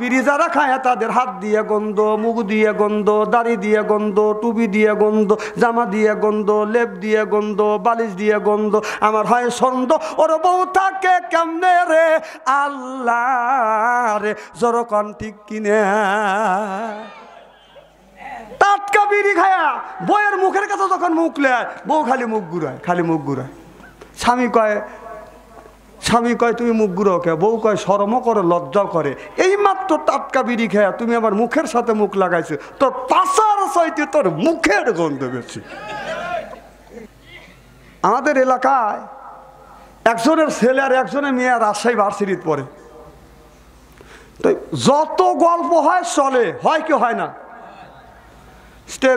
বিড়ি যারা খায় তাদের হাত দিয়ে গন্ধ মুখ দিয়ে গন্ধ দাড়ি দিয়ে গন্ধ টুপি দিয়ে গন্ধ জামা দিয়ে গন্ধ লেপ দিয়ে গন্ধ বালিশ দিয়ে গন্ধ আমার হয় সন্দ ওর বউ থাকে কেমনে রে আল্লাহ রে জরকন ঠিক কিনে টাটকা বিড়ি খায়া বইয়ের মুখের কাছে যখন মুখ লেয় বউ খালি মুখ ঘুরায় খালি মুখ ঘুরায় স্বামী কয় স্বামী কয় তুমি মুখ গুঁড়ো কে বউ কয় শরমও করে লজ্জা করে এই মাত্র টাটকা বিড়ি খেয়া তুমি আমার মুখের সাথে মুখ লাগাইছো তোর পাশার সাইতে তোর মুখের গন্ধ বেশি আমাদের এলাকায় একজনের ছেলে আর একজনের মেয়ে রাজশাহী ভার্সিটিতে পড়ে তো যত গল্প হয় চলে হয় কি হয় না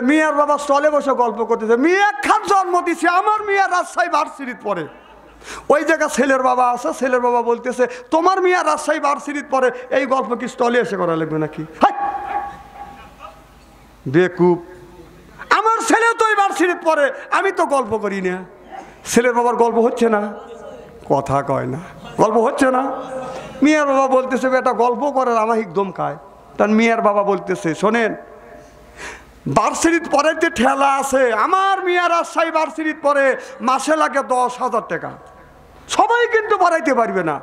মেয়ের বাবা চলে বসে গল্প করতেছে মেয়ে খান জন্ম দিছে আমার মেয়ে রাজশাহী ভার্সিটিতে পড়ে ওই জায়গায় ছেলের বাবা আছে ছেলের বাবা বলতেছে তোমার মিয়া রাজশাহী বার্সিরিত পরে এই গল্প কি স্টলে এসে করা লাগবে নাকি বেকুব আমার ছেলে তো এই বার্সিরিত পরে আমি তো গল্প করি না ছেলের বাবার গল্প হচ্ছে না কথা কয় না গল্প হচ্ছে না মিয়ার বাবা বলতেছে বেটা গল্প করার আমার একদম খায় তার মিয়ার বাবা বলতেছে শোনেন বার্সিরিত পরে যে ঠেলা আছে আমার মিয়া রাজশাহী বার্সিরিত পরে মাসে লাগে দশ হাজার টাকা সবাই কিন্তু বাড়াইতে পারবে না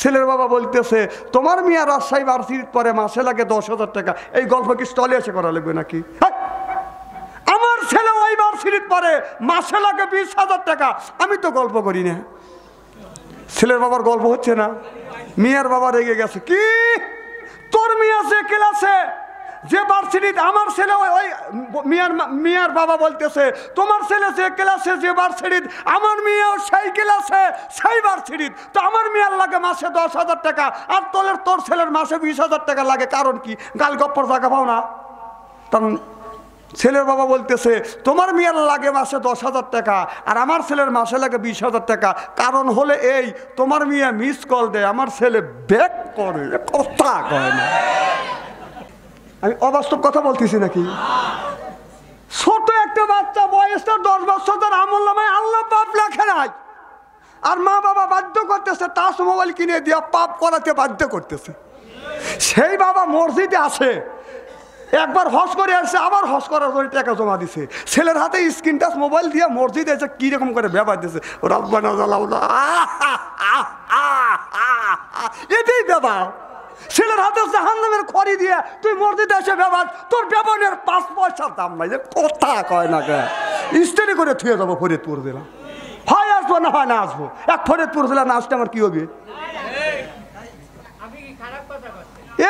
ছেলের বাবা বলতেছে তোমার মিয়া রাজশাহী ভার্সিটির পরে মাসে লাগে দশ হাজার টাকা এই গল্প কি স্টলে এসে করা লাগবে নাকি আমার ছেলে ওই ভার্সিটির পরে মাসে লাগে বিশ হাজার টাকা আমি তো গল্প করি না ছেলের বাবার গল্প হচ্ছে না মেয়ের বাবা রেগে গেছে কি তোর মেয়ে আছে ক্লাসে যে ভার্সিটিতে আমার ছেলে ওই মিয়ার মিয়ার বাবা বলতেছে তোমার ছেলে যে ক্লাসে যে ভার্সিটিত আমার মেয়েও সেই ক্লাসে সেই ভার্সিটিত তো আমার মেয়ের লাগে মাসে দশ হাজার টাকা আর তোলের তোর ছেলের মাসে বিশ হাজার টাকা লাগে কারণ কি গাল গপ্পর জায়গা পাও না কারণ ছেলের বাবা বলতেছে তোমার মেয়ের লাগে মাসে দশ হাজার টাকা আর আমার ছেলের মাসে লাগে বিশ হাজার টাকা কারণ হলে এই তোমার মেয়ে মিস কল দেয় আমার ছেলে ব্যাক করে কথা কয় না আমি অবাস্তব কথা বলতেছি নাকি ছোট একটা বাচ্চা বয়সটা দশ বছর তার আমল নামায় আল্লাহ পাপ লেখে নাই আর মা বাবা বাধ্য করতেছে তাস মোবাইল কিনে দিয়া পাপ করাতে বাধ্য করতেছে সেই বাবা মসজিদে আছে একবার হস করে আসছে আবার হস করার জন্য টাকা জমা দিছে ছেলের হাতে স্ক্রিন টাচ মোবাইল দিয়ে মসজিদে এসে কীরকম করে ব্যবহার দিছে রব্বানা এটাই ব্যবহার ছেলের হাতে জাহান নামের খড়ি দিয়ে তুই মসজিদে এসে ব্যবহার তোর ব্যবহারের পাঁচ পয়সার দাম নাই যে কথা কয় না কে স্টেডি করে থুয়ে যাবো ফরিদপুর জেলা হয় আসবো না হয় না আসবো এক ফরিদপুর জেলা না আসলে আমার কি হবে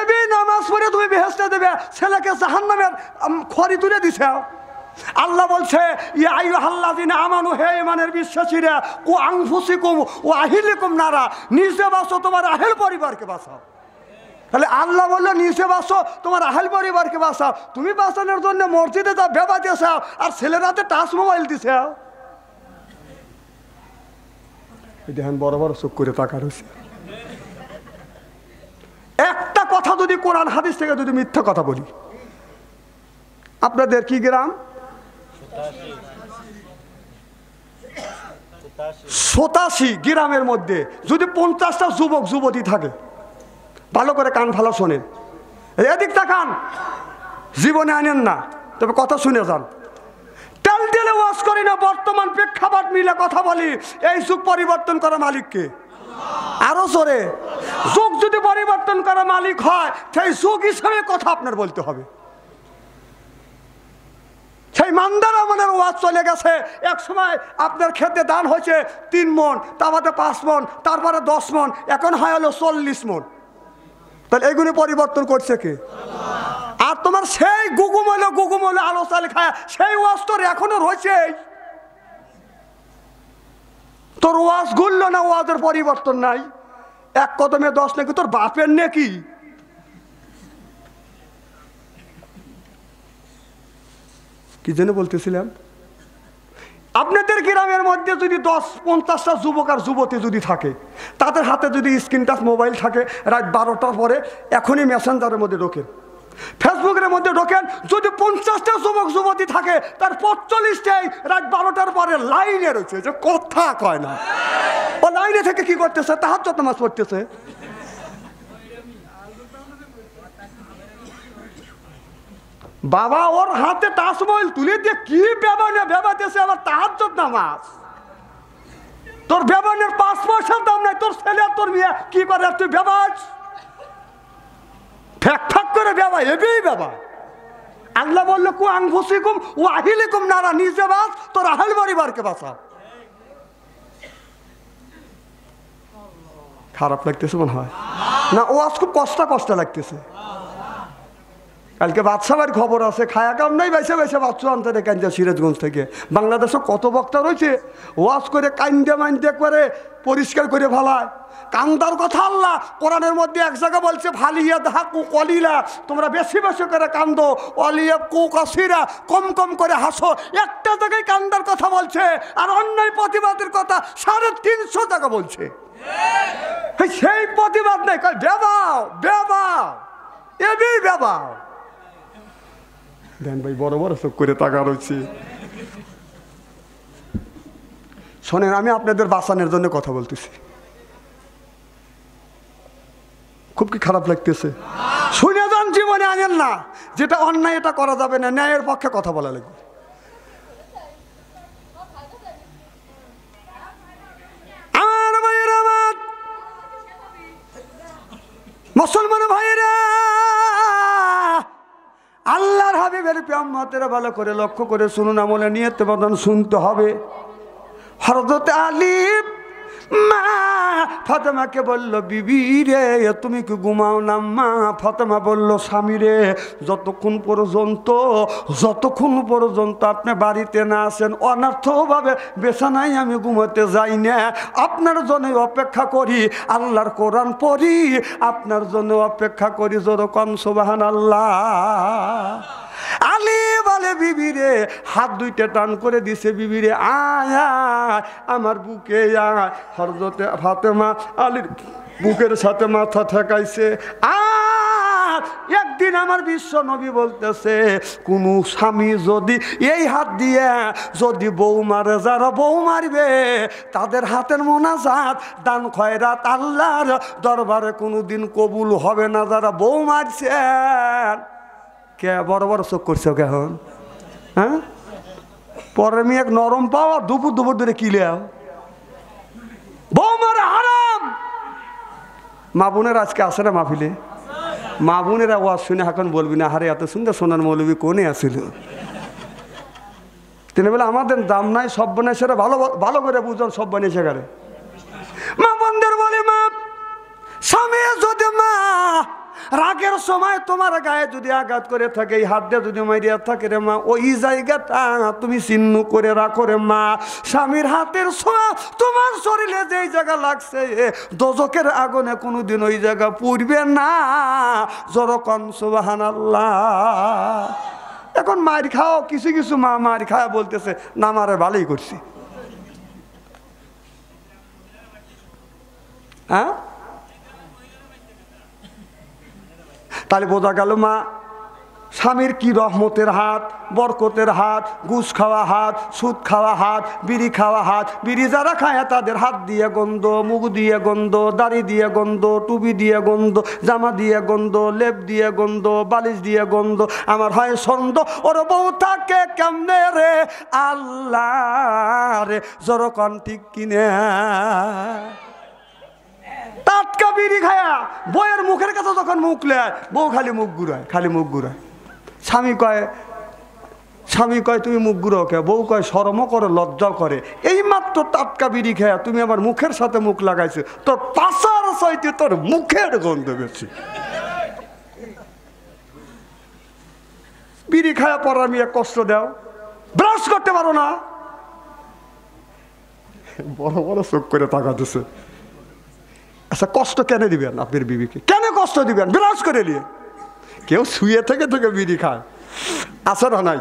এবি নামাজ পড়ে তুমি বেহেস্তে দেবে ছেলেকে জাহান নামের খড়ি তুলে দিছে আল্লাহ বলছে আমানু হে ইমানের বিশ্বাসীরা ও আংফুসিকুম ও আহিলিকুম নারা নিজে বাঁচো তোমার আহেল পরিবারকে বাঁচাও তাহলে আল্লাহ বললো নিচে বাসো তোমার আহাল পরিবারকে বাঁচাও তুমি বাঁচানোর জন্য মসজিদে যা বেবা দিয়েছাও আর ছেলেরাতে টাচ মোবাইল দিছাও দেখেন বড় বড় চোখ করে তাকার হয়েছে একটা কথা যদি কোরআন হাদিস থেকে যদি মিথ্যা কথা বলি আপনাদের কি গ্রাম সতাশি গ্রামের মধ্যে যদি পঞ্চাশটা যুবক যুবতী থাকে ভালো করে কান ভালো শোনেন এদিক কান জীবনে আনেন না তবে কথা শুনে যান তেল তেলে ওয়াজ করি না বর্তমান প্রেক্ষাপট মিলে কথা বলি এই যুগ পরিবর্তন করা মালিককে আরো জোরে যুগ যদি পরিবর্তন করা মালিক হয় সেই যুগ হিসাবে কথা আপনার বলতে হবে সেই মান্দার আমাদের ওয়াজ চলে গেছে এক সময় আপনার খেতে দান হয়েছে তিন মন তারপরে পাঁচ মন তারপরে দশ মন এখন হয় হলো চল্লিশ মন তাহলে এগুলি পরিবর্তন করছে কে আর তোমার সেই গুগুমল গুগুমল আলো চাল খায় সেই ওয়াস্তর তোর এখনো রয়েছে তোর ওয়াজ গুলল না ওয়াজের পরিবর্তন নাই এক কদমে দশ নাকি তোর বাপের নাকি কি যেন বলতেছিলাম আপনাদের গ্রামের মধ্যে যদি দশ পঞ্চাশটা যুবক আর যুবতী যদি থাকে তাদের হাতে যদি স্ক্রিন টাচ মোবাইল থাকে রাত বারোটার পরে এখনই মেসেঞ্জারের মধ্যে ঢোকেন ফেসবুকের মধ্যে ঢোকেন যদি পঞ্চাশটা যুবক যুবতী থাকে তার পঁয়তাল্লিশটাই রাত বারোটার পরে লাইনে রয়েছে যে কথা কয় না ও লাইনে থেকে কি করতেছে তাহার চতমাস মাস পড়তেছে বাবা ওর হাতে তাসমহল তুলে দিয়ে কি ব্যবহারে ব্যবাতেছে আবার তাহাজ্জত নামাজ তোর ব্যবহারের পাঁচ পয়সার দাম নাই তোর ছেলে তোর মেয়ে কি করে তুই ব্যবাস ফ্যাক ফ্যাক করে ব্যবা এবেই ব্যবা আল্লাহ বললো কু কুম ও কুম নারা নিজে বাস তোর আহল পরিবারকে বাঁচা খারাপ লাগতেছে মনে হয় না ও আজ খুব কষ্ট কষ্ট লাগতেছে কালকে বাদশাহের খবর আছে খায়া কাম নাই বাইসে বাইসে বাচ্চু আনতে রে কান্দা সিরাজগঞ্জ থেকে বাংলাদেশে কত বক্তা রয়েছে ওয়াশ করে কান্দে মান্দে করে পরিষ্কার করে ভালায় কান্দার কথা আল্লাহ কোরআনের মধ্যে এক জায়গায় বলছে ভালিয়া কুক অলিলা তোমরা বেশি বেশি করে কান্দো অলিয়া কু অসিরা কম কম করে হাসো একটা জায়গায় কান্দার কথা বলছে আর অন্যায় প্রতিবাদের কথা সাড়ে তিনশো টাকা বলছে সেই প্রতিবাদ নেই বেবাও বেবাও এবি বেবাও দেন ভাই বড় বড় চোখ করে তাকা রয়েছে শোনেন আমি আপনাদের বাঁচানোর জন্য কথা বলতেছি খুব কি খারাপ লাগতেছে শুনে যান জীবনে আনেন না যেটা অন্যায় এটা করা যাবে না ন্যায়ের পক্ষে কথা বলা লাগবে হাতেরা ভালো করে লক্ষ্য করে শুনুন আমলে নিয়ে বদন শুনতে হবে হরদতে আলিফ বলল বিবি রে তুমি কি ঘুমাও না মা বলল স্বামী রে যতক্ষণ পর্যন্ত যতক্ষণ পর্যন্ত আপনি বাড়িতে না আসেন অনার্থভাবে বেছানাই আমি ঘুমাতে যাই না আপনার জন্য অপেক্ষা করি আল্লাহর কোরআন পড়ি আপনার জন্য অপেক্ষা করি কম সোবাহান আল্লাহ আলী বলে বিবি রে হাত দুইটা টান করে দিছে বিবি রে আয় আমার বুকে আয় হরজতে ফাতেমা আলীর বুকের সাথে মাথা ঠেকাইছে একদিন আমার বিশ্ব নবী বলতেছে কোনো স্বামী যদি এই হাত দিয়ে যদি বউ মারে যারা বউ মারবে তাদের হাতের মোনাজাত দান খয়রাত আল্লাহর দরবারে কোনো দিন কবুল হবে না যারা বউ মারছে কে বড় বড় চোখ করছে কেহন হ্যাঁ পরে আমি এক নরম পাও দুপুর দুপুর ধরে কিলে আও বৌমার হারাম মা বোনের আজকে আসে না মাহফিলে মা বোনের আওয়াজ শুনে এখন বলবি না হারে এত সুন্দর সোনার মৌলবী কোনে আসিল তিনি বলে আমাদের দাম নাই সব সেটা ভালো ভালো করে বুঝুন সব্যনেশে সেখানে মা বোনদের বলে মা স্বামী যদি মা রাগের সময় তোমার গায়ে যদি আঘাত করে থাকে এই হাত দিয়ে যদি মারিয়া থাকে রে মা ওই জায়গাটা তুমি চিহ্ন করে রাখো রে মা স্বামীর হাতের ছোঁয়া তোমার শরীরে যেই জায়গা লাগছে দোজকের আগুনে কোনোদিন ওই জায়গা পুড়বে না জরকন সুবাহান এখন মার খাও কিছু কিছু মা মার খায় বলতেছে না মারে ভালোই করছি হ্যাঁ তাহলে বোঝা গেল মা স্বামীর কি রহমতের হাত বরকতের হাত গুস খাওয়া হাত সুদ খাওয়া হাত বিড়ি খাওয়া হাত বিড়ি যারা খায় তাদের হাত দিয়ে গন্ধ মুখ দিয়ে গন্ধ দাড়ি দিয়ে গন্ধ টুপি দিয়ে গন্ধ জামা দিয়ে গন্ধ লেপ দিয়ে গন্ধ বালিশ দিয়ে গন্ধ আমার হয় সন্দ ওর বউ থাকে কেমনে রে আল্লাহ রে জোর ঠিক কিনে টাটকা বিড়ি খায়া বইয়ের মুখের কাছে যখন মুখ লেয় বউ খালি মুখ ঘুরায় খালি মুখ ঘুরায় স্বামী কয় স্বামী কয় তুমি মুখ ঘুরাও কে বউ কয় শরমও করে লজ্জা করে এই মাত্র টাটকা বিড়ি খেয়া তুমি আমার মুখের সাথে মুখ লাগাইছো তোর পাশার সাইতে তোর মুখের গন্ধ বেশি বিড়ি খায়া পর আমি এক কষ্ট দাও ব্রাশ করতে পারো না বড় বড় চোখ করে তাকাতেছে আচ্ছা কষ্ট কেন দিবেন আপনার বিবিকে কেন কষ্ট দিবেন বিরাজ করে নিয়ে কেউ শুয়ে থেকে থেকে বিড়ি খায় না নাই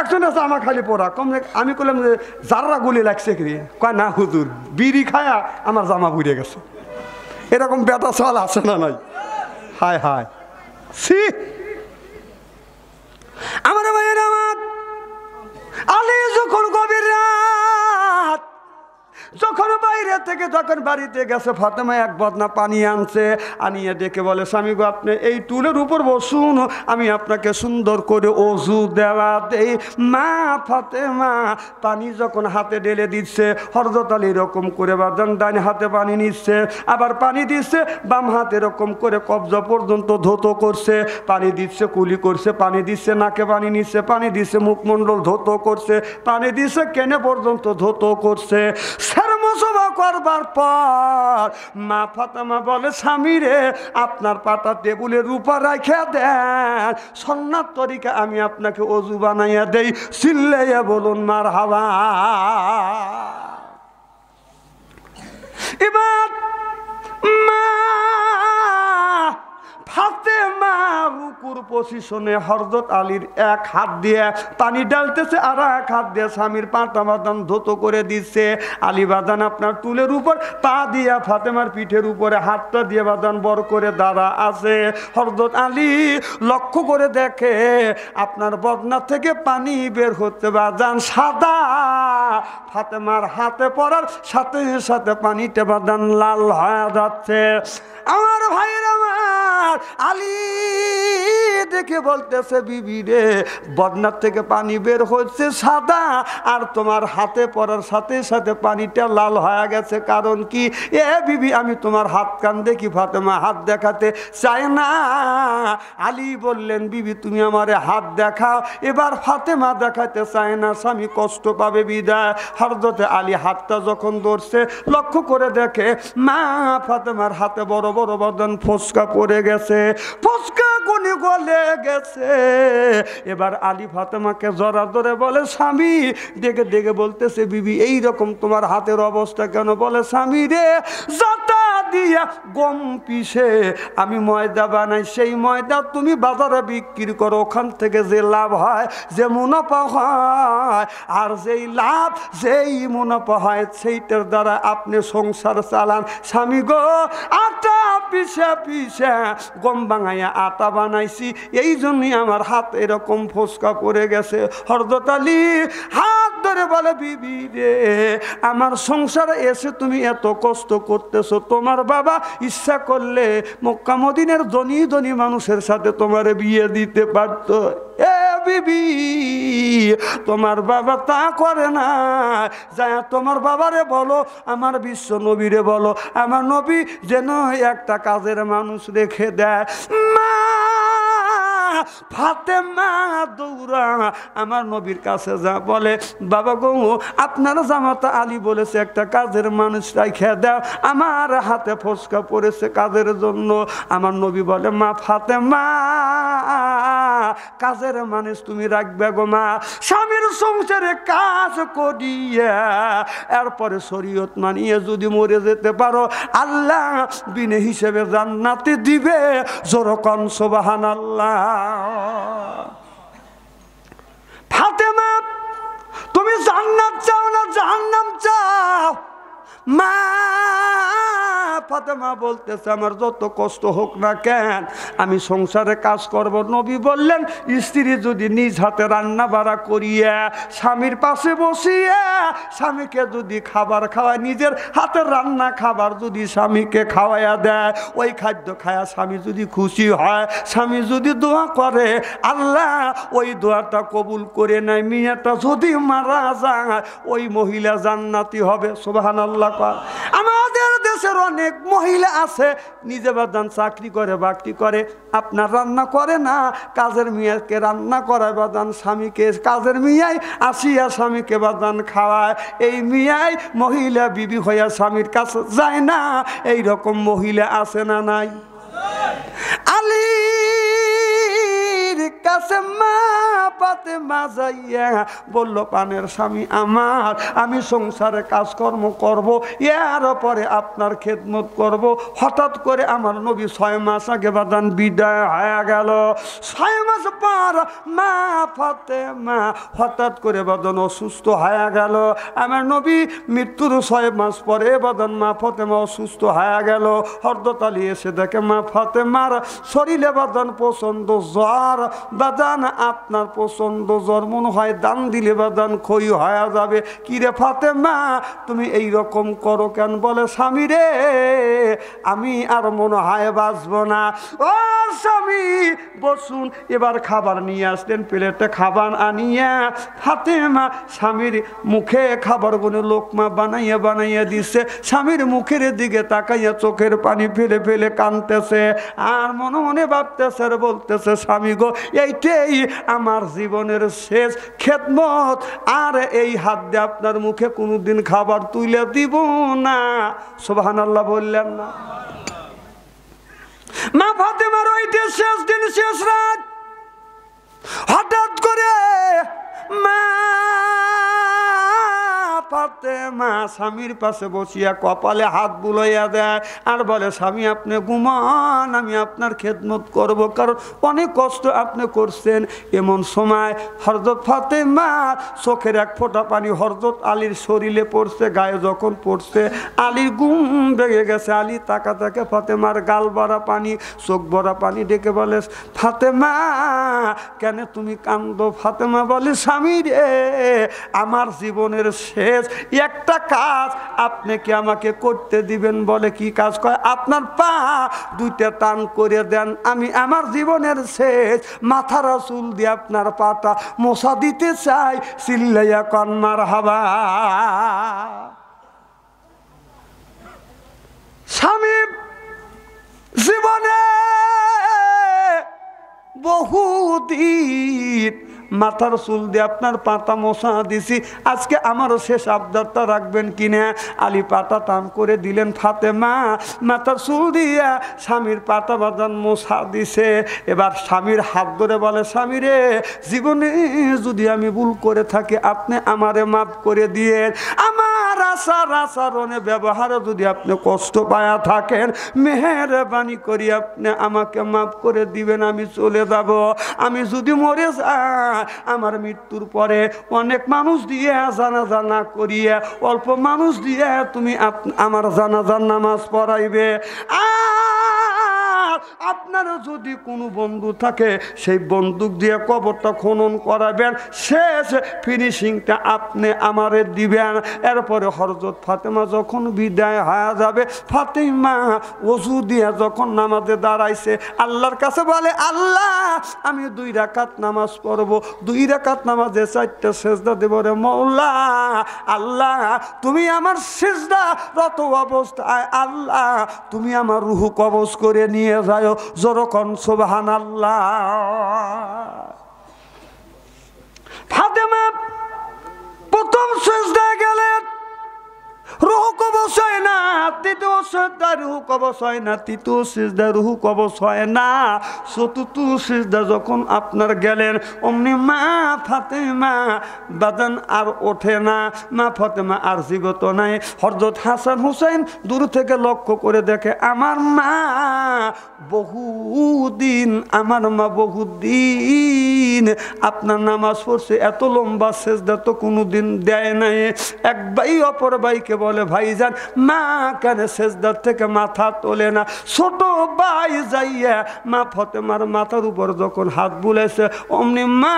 একজন আছে আমার খালি পড়া কম আমি করলাম যে যাররা গুলি লাগছে কি কয় না হুজুর বিড়ি খায়া আমার জামা পুড়ে গেছে এরকম বেটা সাল আছে না নাই হায় হায় সি আমার ভাইয়ের আমার আলী যখন কবিরা যখন বাইরে থেকে যখন বাড়িতে গেছে ফাতেমা এক বদনা পানি আনছে আনিয়ে ডেকে বলে স্বামী আপনি এই টুলের উপর বসুন আমি আপনাকে সুন্দর করে অজু দেওয়া দেই মা ফাতেমা পানি যখন হাতে ঢেলে দিচ্ছে হরজত এরকম করে বা ডান হাতে পানি নিচ্ছে আবার পানি দিচ্ছে বাম হাতে এরকম করে কবজা পর্যন্ত ধোত করছে পানি দিচ্ছে কুলি করছে পানি দিচ্ছে নাকে পানি নিচ্ছে পানি দিচ্ছে মুখমণ্ডল ধোত করছে পানি দিচ্ছে কেনে পর্যন্ত ধোত করছে জমা করবার পর মা ফাতেমা বলে স্বামী রে আপনার পাটা টেবুলে রূপা রাখিয়া দেন সন্ন্যার তরিকা আমি আপনাকে অজু বানাইয়া দেই সিল্লাইয়া বলুন মার হাওয়া এবার মা আঙ্গুর পজিশনে হরদত আলীর এক হাত দিয়ে পানি ডালতেছে আর এক হাত দিয়ে স্বামীর পাটা বাদান ধুতো করে দিচ্ছে আলী বাদান আপনার টুলের উপর পা দিয়া ফাতেমার পিঠের উপরে হাতটা দিয়ে বাদান বর করে দাঁড়া আছে হরদত আলী লক্ষ্য করে দেখে আপনার বদনা থেকে পানি বের হচ্ছে বাদান সাদা ফাতেমার হাতে পড়ার সাথে সাথে পানিটা বাদান লাল হয়ে যাচ্ছে আমার ভাইয়ের আর আলী দেখে বলতেছে বিবি রে বদনার থেকে পানি বের হচ্ছে সাদা আর তোমার হাতে পড়ার সাথে সাথে পানিটা লাল হয়ে গেছে কারণ কি এ বিবি আমি তোমার হাত কান দেখি ফাতেমা হাত দেখাতে চাই না আলী বললেন বিবি তুমি আমার হাত দেখাও এবার ফাতেমা দেখাতে চায় না স্বামী কষ্ট পাবে বিদায় হারদতে আলী হাতটা যখন ধরছে লক্ষ্য করে দেখে মা ফাতেমার হাতে বড় বড় বদন ফসকা পড়ে গেছে গেছে ফুচকা গুনি গলে গেছে এবার আলী ফাতেমাকে জরা ধরে বলে স্বামী দেখে দেখে বলতেছে বিবি এই রকম তোমার হাতের অবস্থা কেন বলে স্বামী রে যাতা দিয়া গম পিসে আমি ময়দা বানাই সেই ময়দা তুমি বাজারে বিক্রি করো ওখান থেকে যে লাভ হয় যে মুনাফা হয় আর যেই লাভ যেই মুনাফা হয় সেইটার দ্বারা আপনি সংসার চালান স্বামী গো আটা পিসা পিসা গম বাঙাইয়া আটা বানাইছি এই জন্যই আমার হাত এরকম ফোসকা পড়ে গেছে হরদতালি হাত ধরে বলে বিবি রে আমার সংসারে এসে তুমি এত কষ্ট করতেছো তোমার বাবা ইচ্ছা করলে মক্কামদিনের ধনী ধনী মানুষের সাথে তোমারে বিয়ে দিতে পারত এ বিবি তোমার বাবা তা করে না যায় তোমার বাবারে বলো আমার বিশ্ব নবীরে বলো আমার নবী যেন একটা কাজের মানুষ রেখে দেয় মা ফাতেমা দৌড়া আমার নবীর কাছে যা বলে বাবা গো আপনার জামাতা আলী বলেছে একটা কাজের মানুষ রাইখে দাও আমার হাতে ফসকা পড়েছে কাজের জন্য আমার নবী বলে মা ফাতেমা কাজের মানুষ তুমি রাখবে গো মা স্বামীর সংসারে কাজ করিয়া এরপরে শরীয়ত মানিয়ে যদি মরে যেতে পারো আল্লাহ বিনে হিসেবে জান্নাতে দিবে জোরকম সোবাহান আল্লাহ ফাতেমা তুমি জান্নাত চাও না জাহান্নাম চাও মা ফাতেমা বলতেছে আমার যত কষ্ট হোক না কেন আমি সংসারে কাজ করব নবী বললেন স্ত্রী যদি নিজ হাতে রান্না বাড়া করিয়া স্বামীর পাশে বসিয়া স্বামীকে যদি খাবার খাওয়ায় নিজের হাতে রান্না খাবার যদি স্বামীকে খাওয়াইয়া দেয় ওই খাদ্য খায়া স্বামী যদি খুশি হয় স্বামী যদি দোয়া করে আল্লাহ ওই দোয়াটা কবুল করে নেয় মেয়েটা যদি মারা যায় ওই মহিলা জান্নাতি হবে সোবাহান আল্লাহ ব্যাপার আমাদের দেশের অনেক মহিলা আছে নিজে বাদান চাকরি করে বাকরি করে আপনার রান্না করে না কাজের মেয়েকে রান্না করায় বাদান স্বামীকে কাজের মিয়াই আসিয়া স্বামীকে বাদান খাওয়ায় এই মিয়াই মহিলা বিবি হইয়া স্বামীর কাছে যায় না এই রকম মহিলা আছে না নাই আলী কাছে মা পাতে মা যাইয়া বললো পানের স্বামী আমার আমি সংসারে কাজকর্ম করব এর পরে আপনার খেদমত করব হঠাৎ করে আমার নবী ছয় মাস আগে বাদান বিদায় হয়ে গেল ছয় মাস পর মা ফাতে মা হঠাৎ করে বাদন অসুস্থ হয়ে গেল আমার নবী মৃত্যুর ছয় মাস পরে বাদন মা মা অসুস্থ হয়ে গেল হরদতালি এসে দেখে মা মার শরীরে বাদন প্রচণ্ড জ্বর বাজান আপনার পছন্দ জন্মন হয় দান দিলে বাজান ক্ষয় হয়া যাবে কিরে ফাতে মা তুমি এই রকম করো কেন বলে স্বামী রে আমি আর মনে হয় বাঁচব না ও স্বামী বসুন এবার খাবার নিয়ে আসলেন প্লেটে খাবার আনিয়া ফাতে মা স্বামীর মুখে খাবার গুনে লোকমা বানাইয়া বানাইয়া দিছে স্বামীর মুখের দিকে তাকাইয়া চোখের পানি ফেলে ফেলে কানতেছে আর মনে মনে ভাবতেছে আর বলতেছে স্বামী গো এইটাই আমার জীবনের শেষ খেদমত আর এই হাত দিয়ে আপনার মুখে কোনো দিন খাবার তুলে দিব না সোবাহান আল্লাহ বললেন না মা ফাতেমার ওইটা শেষ দিন শেষ রাত হঠাৎ করে মা রাতে মা স্বামীর পাশে বসিয়া কপালে হাত বুলাইয়া দেয় আর বলে স্বামী আপনি গুমান আমি আপনার খেদমত করব কারণ অনেক কষ্ট আপনি করছেন এমন সময় হরজত ফাতে মা চোখের এক ফোঁটা পানি হরজত আলীর শরীরে পড়ছে গায়ে যখন পড়ছে আলীর গুম ভেঙে গেছে আলী তাকা তাকে ফাতেমার গাল ভরা পানি চোখ ভরা পানি ডেকে বলে ফাতেমা কেন তুমি কান্দ ফাতেমা বলে স্বামী রে আমার জীবনের শেষ একটা কাজ আপনি কি আমাকে করতে দিবেন বলে কি কাজ করে আপনার পা দুইটা টান করে দেন আমি আমার জীবনের শেষ মাথার চুল দিয়ে আপনার পাটা মশা দিতে চাই সিল্লাইয়া কন্মার হাবা স্বামী জীবনে বহুদিন মাথার চুল দিয়ে আপনার পাতা মশা দিছি আজকে আমারও শেষ আবদারটা রাখবেন না আলী পাতা টান করে দিলেন ফাতেমা মাথার চুল দিয়া স্বামীর পাতা বাজান মশা দিছে এবার স্বামীর হাত ধরে বলে স্বামী রে জীবনে যদি আমি ভুল করে থাকি আপনি আমারে মাফ করে দিয়ে আমার আসার যদি আপনি কষ্ট পায়া থাকেন মেহরবানি করি আপনি আমাকে মাফ করে দিবেন আমি চলে যাব আমি যদি মরে যাই আমার মৃত্যুর পরে অনেক মানুষ দিয়ে জানা জানা করিয়া অল্প মানুষ দিয়ে তুমি আমার জানাজার নামাজ পড়াইবে আপনারও যদি কোনো বন্ধু থাকে সেই বন্দুক দিয়ে কবরটা খনন করাবেন শেষ ফিনিশিংটা আপনি আমারে দিবেন এরপরে হরজত ফাতেমা যখন বিদায় হয়ে যাবে ফাতেমা ওজু দিয়ে যখন নামাজে দাঁড়াইছে আল্লাহর কাছে বলে আল্লাহ আমি দুই রাকাত নামাজ পড়ব দুই রাকাত নামাজে চারটে সেজদা দেব রে মৌলা আল্লাহ তুমি আমার সেজদা রত অবস্থায় আল্লাহ তুমি আমার রুহু কবজ করে নিয়ে যায় জোরকন সুবাহান ফাতেমা প্রথম সুস্থ গেলেন রুহু কবচ হয় না তৃতীয় সিজদা রুহু কবচ হয় না তৃতীয় সিজদা রুহু কবচ হয় না চতুর্থ সিজদা যখন আপনার গেলেন অমনি মা ফাতেমা বাদান আর ওঠে না মা ফাতেমা আর জীবত নাই হরজত হাসান হুসেন দূর থেকে লক্ষ্য করে দেখে আমার মা বহুদিন আমার মা বহুদিন আপনার নামাজ পড়ছে এত লম্বা সেজদা তো কোনো দিন দেয় নাই এক বাই অপর বাইকে থেকে বলে ভাই যান মা কেন শেষদার থেকে মাথা তোলে না ছোট ভাই যাইয়া মা ফতেমার মাথার উপর যখন হাত বুলেছে অমনি মা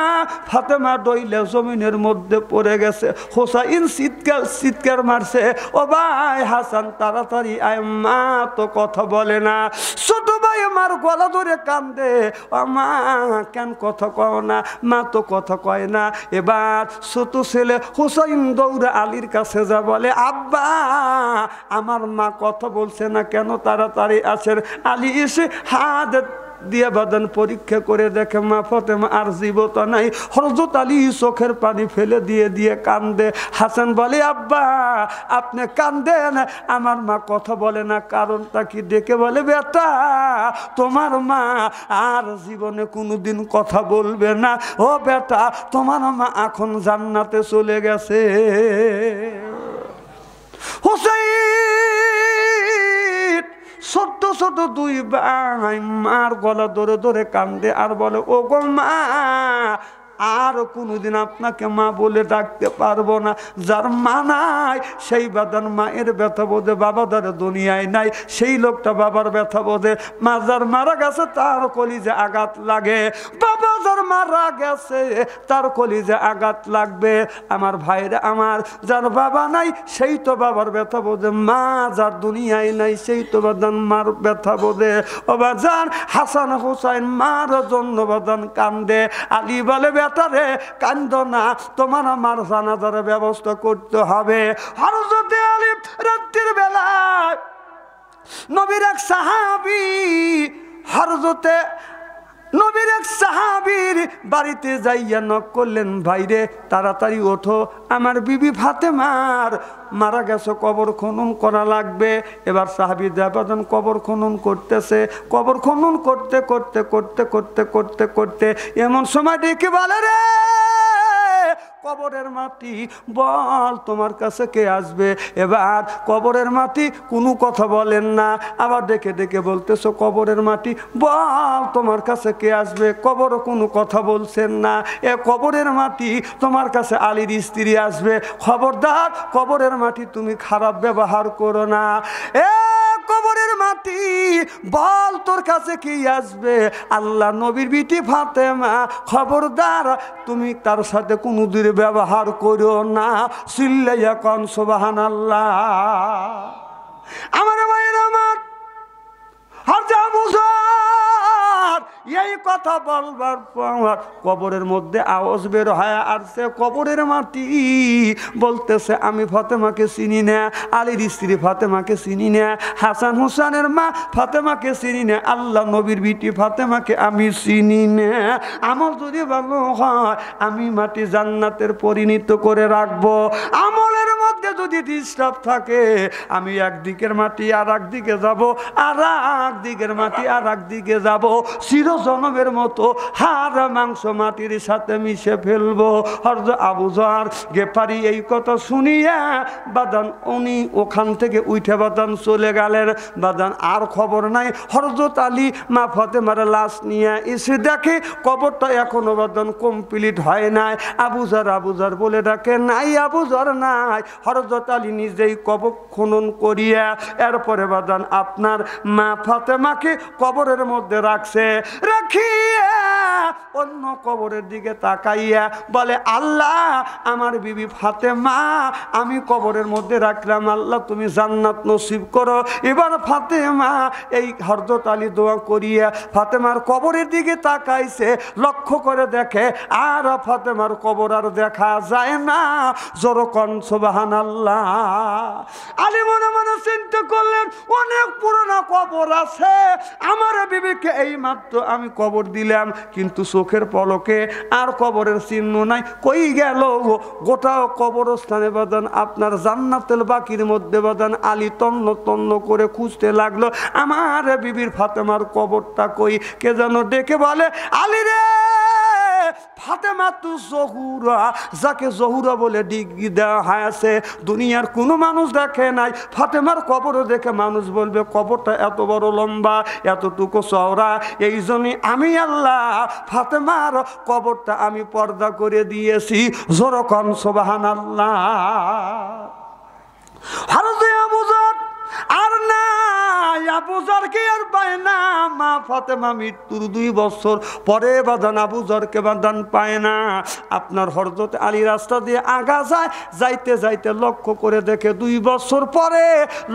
ফাতেমা ডইলে জমিনের মধ্যে পড়ে গেছে হোসাইন চিৎকার চিৎকার মারছে ও ভাই হাসান তাড়াতাড়ি আয় মা তো কথা বলে না ছোট ভাই আমার গলা ধরে কান্দে ও মা কেন কথা কও না মা তো কথা কয় না এবার ছোট ছেলে হুসাইন দৌড়ে আলীর কাছে যা বলে আব্বা আব্বা আমার মা কথা বলছে না কেন তাড়াতাড়ি আসেন আলিস এসে হাত দিয়ে বাদন পরীক্ষা করে দেখে মা ফতেমা আর জীবত নাই হরজত আলী চোখের পানি ফেলে দিয়ে দিয়ে কান্দে হাসান বলে আব্বা আপনি কান্দেন আমার মা কথা বলে না কারণটা কি ডেকে বলে বেটা তোমার মা আর জীবনে কোনোদিন কথা বলবে না ও বেটা তোমার মা এখন জান্নাতে চলে গেছে হোসেন ছোট্ট ছোট দুই ভাই মার গলা ধরে ধরে কান্দে আর বলে ও গো মা আর কোনোদিন আপনাকে মা বলে ডাকতে পারবো না যার মা নাই সেই বাদার মায়ের ব্যথা বোধে বাবাদার দুনিয়ায় নাই সেই লোকটা বাবার ব্যথা বোধে মা যার মারা গেছে তার কলিজে আঘাত লাগে বাবা যার মারা গেছে তার কলিজে আঘাত লাগবে আমার ভাইয়ের আমার যার বাবা নাই সেই তো বাবার ব্যথা বোধে মা যার দুনিয়ায় নাই সেই তো বাদান মার ব্যথা বোধে ও বাজান হাসান হুসাইন মার জন্য বাদান কান্দে আলী বলে বেটারে কান্দ না তোমার আমার জানাজার ব্যবস্থা করতে হবে হরজতে আলিফ রাত্রির বেলায় নবীর এক সাহাবি হরজতে নবীর এক সাহাবির বাড়িতে যাইয়া নক করলেন ভাইরে তাড়াতাড়ি ওঠো আমার বিবি ফাতেমার মারা গেছে কবর খনন করা লাগবে এবার সাহাবি দেবাদন কবর খনন করতেছে কবর খনন করতে করতে করতে করতে করতে করতে এমন সময় ডেকে বলে রে কবরের মাটি বল তোমার কাছে কে আসবে এবার কবরের মাটি কোনো কথা বলেন না আবার ডেকে ডেকে বলতেছো কবরের মাটি বল তোমার কাছে কে আসবে কবর কোনো কথা বলছেন না এ কবরের মাটি তোমার কাছে আলীর স্ত্রী আসবে খবরদার কবরের মাটি তুমি খারাপ ব্যবহার করো না এ কবরের মাটি বল তোর কাছে কি আসবে আল্লাহ নবীর বিটি ফাতেমা খবরদার তুমি তার সাথে কোনো দূরে ব্যবহার করো না সিল্লাইয়া কন সোবাহান আল্লাহ আমার মায়ের আমার হাজা বুঝা এই কথা বলবার পর কবরের মধ্যে আওয়াজ বের হয় সে কবরের মাটি বলতেছে আমি ফতেমাকে চিনি না আলীর স্ত্রী ফতেমাকে চিনি না হাসান হুসানের মা ফতেমাকে চিনি না আল্লাহ নবীর বিটি ফতেমাকে আমি চিনি না আমার যদি ভালো হয় আমি মাটি জান্নাতের পরিণত করে রাখবো আমার যদি ডিস্টার্ব থাকে আমি একদিকের মাটি আর একদিকে যাব আর একদিকের মাটি আর একদিকে যাব চিরজনমের মতো হার মাংস মাটির সাথে মিশে ফেলবো হরজ আবুজার গেফারি এই কথা শুনিয়া বাদান উনি ওখান থেকে উঠে বাদান চলে গেলেন বাদান আর খবর নাই হরজত আলী মা ফতে মারা লাশ নিয়ে এসে দেখে কবরটা এখনো বাদান কমপ্লিট হয় নাই আবুজার আবুজার বলে ডাকে নাই আবুজার নাই হরজ আলী নিজেই কবক খনন করিয়া এরপরে বাদান আপনার মা ফাতেমাকে কবরের মধ্যে রাখছে রাখিয়া অন্য কবরের দিকে তাকাইয়া বলে আল্লাহ আমার বিবি ফাতেমা আমি কবরের মধ্যে রাখলাম আল্লাহ তুমি জান্নাত নসিব করো এবার ফাতেমা এই হরদত আলী দোয়া করিয়া ফাতেমার কবরের দিকে তাকাইছে লক্ষ্য করে দেখে আর ফাতেমার কবর আর দেখা যায় না জোরকন সোবাহান আল্লাহ আল্লাহ আলী মনে মনে চিন্তা করলেন অনেক পুরোনো কবর আছে আমার বিবিকে এই মাত্র আমি কবর দিলাম কিন্তু চোখের পলকে আর কবরের চিহ্ন নাই কই গেল গোটা কবরস্থানে বাদান আপনার জান্নাতের বাকির মধ্যে বাদান আলী তন্ন তন্ন করে খুঁজতে লাগলো আমার বিবির ফাতেমার কবরটা কই কে যেন ডেকে বলে আলী রে ফাতেমা তু জহুরা যাকে জহুরা বলে ডিগ্রি দেওয়া হয়েছে দুনিয়ার কোনো মানুষ দেখে নাই ফাতেমার কবরও দেখে মানুষ বলবে কবরটা এত বড় লম্বা এতটুকু চওড়া এই জন্যই আমি আল্লাহ ফাতেমার কবরটা আমি পর্দা করে দিয়েছি জোরকন সোবাহান আল্লাহ আর না কে আর পায় না মা ফাতেমা মৃত্যুর দুই বছর পরে বাদান আবুজারকে বাদান পায় না আপনার হরজত আলী রাস্তা দিয়ে আগা যায় যাইতে যাইতে লক্ষ্য করে দেখে দুই বছর পরে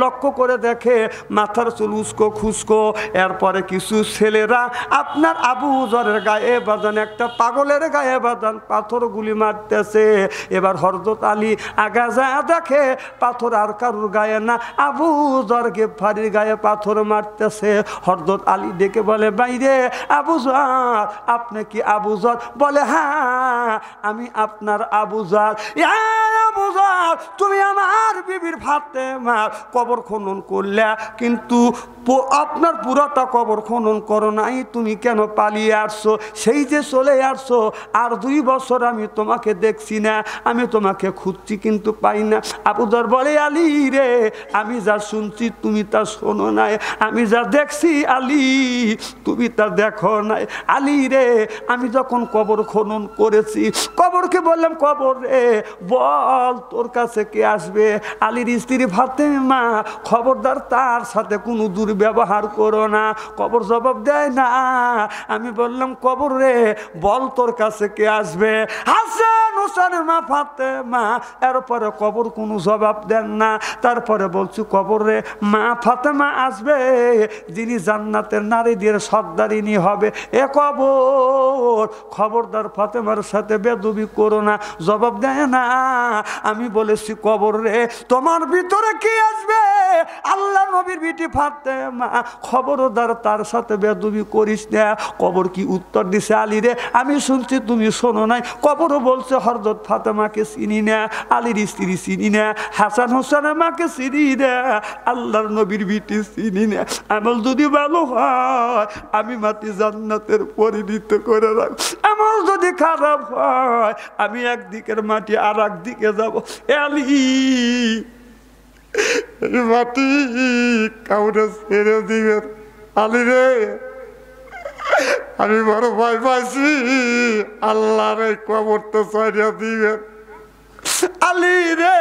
লক্ষ্য করে দেখে মাথার চুল উস্কো খুস্কো এরপরে কিছু ছেলেরা আপনার আবুজারের গায়ে বাদান একটা পাগলের গায়ে বাদান পাথর গুলি মারতেছে এবার হরজত আলী আগা যায় দেখে পাথর আর কারুর গায়ে না আবুজার গেফারির গায়ে পাথর মারতেছে হরদত আলী ডেকে বলে বাইরে আবুজার আপনি কি আবু বলে হ্যাঁ আমি আপনার আবু জর তুমি আমার বিবির ফাতে মার কবর খনন করলে কিন্তু আপনার পুরাটা কবর খনন করো নাই তুমি কেন পালিয়ে আসছো সেই যে চলে আসছো আর দুই বছর আমি তোমাকে দেখছি না আমি তোমাকে খুঁজছি কিন্তু পাই না আবুদর বলে আলি রে আমি যা শুনছি তুমি তা শোনো না নাই আমি যা দেখছি আলী তুমি তা দেখো নাই আলী রে আমি যখন কবর খনন করেছি কবরকে বললাম কবর রে বল তোর কাছে কে আসবে আলীর স্ত্রী ভাতে মা খবরদার তার সাথে কোনো দুর্ব্যবহার করো না কবর জবাব দেয় না আমি বললাম কবর রে বল তোর কাছে কে আসবে আসে হোসেনের মা ফাতে মা এরপরে কবর কোনো জবাব দেন না তারপরে বলছি কবর রে মা ফাতে মা আসবে যিনি জান্নাতের নারীদের সর্দারিনী হবে এ কবর খবরদার ফাতেমার সাথে বেদবি করো না জবাব দেয় না আমি বলেছি কবর রে তোমার ভিতরে কি আসবে আল্লাহ নবীর বিটি ফাতে মা খবরদার তার সাথে বেদুবি করিস না কবর কি উত্তর দিছে আলী রে আমি শুনছি তুমি শোনো নাই কবরও বলছে হরজত ফাতেমাকে চিনি না আলীর স্ত্রী চিনি না হাসান হোসেন মাকে চিনি না আল্লাহর নবীর বিটি চিনি না আমল যদি ভালো হয় আমি মাটি জান্নাতের পরিণত করে রাখ আমল যদি খারাপ হয় আমি একদিকের মাটি আর একদিকে যাব আলী মাটি কাউরে ছেড়ে দিবে আলি রে আমি বড় ভয় পাইছি আল্লাহর এই কবর তো ছাড়িয়ে দিবেন আলি রে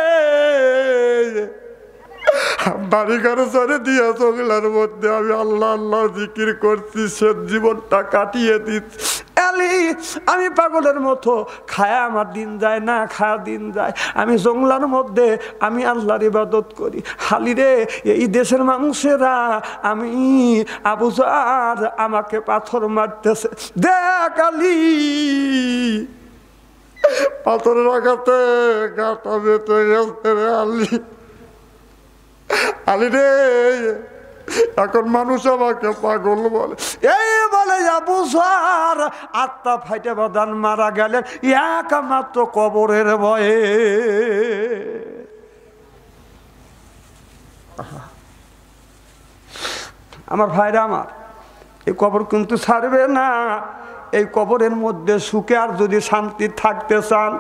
বাড়িঘরে সরে দিয়ে চোখলার মধ্যে আমি আল্লাহ আল্লাহ জিকির করছি সে জীবনটা কাটিয়ে দিচ্ছি এলি আমি পাগলের মতো খায়া আমার দিন যায় না খায়া দিন যায় আমি জংলার মধ্যে আমি আল্লাহর ইবাদত করি হালি রে এই দেশের মানুষেরা আমি আবু জার আমাকে পাথর মারতেছে দেখ আলি পাথরের আঘাতে গাটা বেঁচে গেছে রে আলি আলি রে এখন মানুষ আমাকে পাগল বলে এই বলে যাবো সার আত্মা ফাইটে বাদান মারা গেলেন একমাত্র কবরের ভয়ে আমার ভাইরা আমার এই কবর কিন্তু ছাড়বে না এই কবরের মধ্যে সুখে আর যদি শান্তি থাকতে চান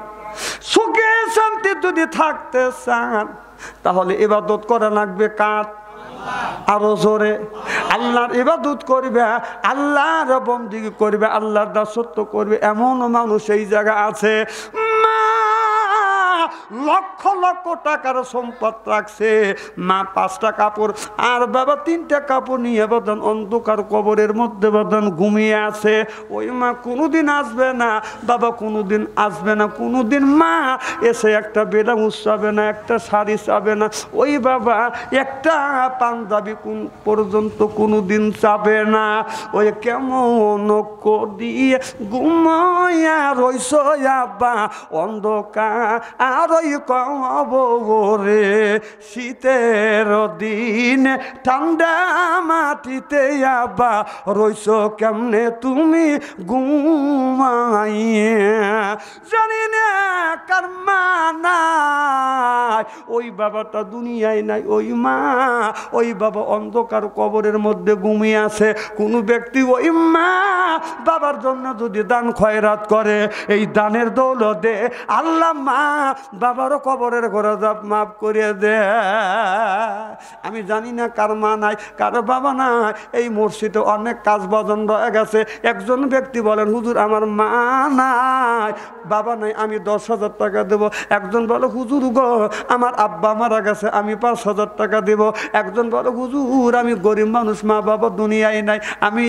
সুখে শান্তি যদি থাকতে চান তাহলে ইবাদত করা লাগবে কাঠ আরো জোরে আল্লাহর ইবাদত করবে আল্লাহর বন্দিগি করবে আল্লাহর দাসত্ব করবে এমনও মানুষ এই জায়গা আছে মা লক্ষ লক্ষ টাকার সম্পদ রাখছে মা পাঁচটা কাপড় আর বাবা তিনটা কাপড় নিয়ে বদন অন্ধকার কবরের মধ্যে বদন ঘুমিয়ে আছে ওই মা কোনোদিন আসবে না বাবা কোনোদিন আসবে না কোনোদিন মা এসে একটা বেলাউস চাবে না একটা শাড়ি চাবে না ওই বাবা একটা পাঞ্জাবি কোন পর্যন্ত কোনোদিন চাবে না ওই কেমন দিয়ে ঘুমায় রইস বা অন্ধকার আরই কবরে শীতের দিন ঠান্ডা মাটিতে আবা রইস কেমনে তুমি ঘুমাইয়া জানি না কার নাই ওই বাবাটা দুনিয়ায় নাই ওই মা ওই বাবা অন্ধকার কবরের মধ্যে ঘুমিয়ে আছে কোনো ব্যক্তি ওই মা বাবার জন্য যদি দান খয়রাত করে এই দানের দৌলতে আল্লাহ মা বাবারও কবরের ঘরে যাব মাফ করে দে আমি জানি না কার মা নাই কারো বাবা না এই মসজিদে অনেক কাজ বজন রয়ে গেছে একজন ব্যক্তি বলেন হুজুর আমার মা নাই বাবা নাই আমি দশ হাজার টাকা দেবো একজন বলে হুজুর গো আমার আব্বা মারা গেছে আমি পাঁচ হাজার টাকা দেবো একজন বলে হুজুর আমি গরিব মানুষ মা বাবা দুনিয়ায় নাই আমি